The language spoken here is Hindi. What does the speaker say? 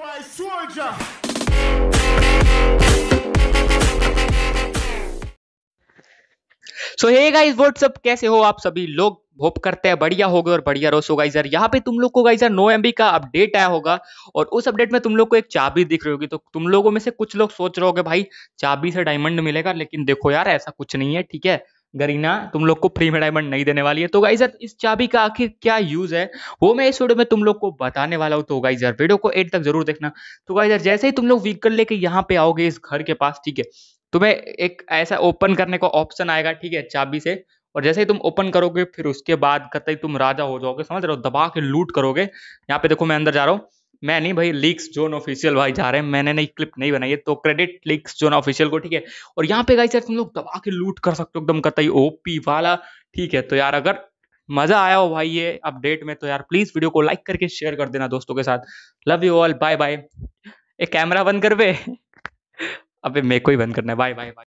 boy Soldier. So hey guys what's up कैसे हो आप सभी लोग होप करते हैं बढ़िया होगा और बढ़िया रोस होगा यार यहाँ पे तुम लोग को गाइजर नो एम का अपडेट आया होगा और उस अपडेट में तुम लोग को एक चाबी दिख रही होगी तो तुम लोगों में से कुछ लोग सोच रहे होगे भाई चाबी से डायमंड मिलेगा लेकिन देखो यार ऐसा कुछ नहीं है ठीक है गरीना तुम लोग को फ्री में डायमंड नहीं देने वाली है तो गाइजर इस चाबी का आखिर क्या यूज है वो मैं इस वीडियो में तुम लोग को बताने वाला हूँ तो गाइजर वीडियो को एट तक जरूर देखना तो गाइजर जैसे ही तुम लोग व्हीकल लेके यहाँ पे आओगे इस घर के पास ठीक है तुम्हें एक ऐसा ओपन करने का ऑप्शन आएगा ठीक है चाबी से और जैसे ही तुम ओपन करोगे फिर उसके बाद कतई तुम राजा हो जाओगे समझ रहे हो दबा के लूट करोगे यहाँ पे देखो मैं अंदर जा रहा हूँ मैं नहीं भाई लीक्स जोन ऑफिशियल भाई जा रहे हैं मैंने नहीं क्लिप नहीं बनाई है तो क्रेडिट लीक्स जोन ऑफिशियल को ठीक है और यहाँ पे गाइस यार तुम लोग दबा के लूट कर सकते हो एकदम कतई ओपी वाला ठीक है तो यार अगर मजा आया हो भाई ये अपडेट में तो यार प्लीज वीडियो को लाइक करके शेयर कर देना दोस्तों के साथ love you all bye bye एक कैमरा बंद कर पे अबे मेरे को ही बंद करना है बाय बाय बाय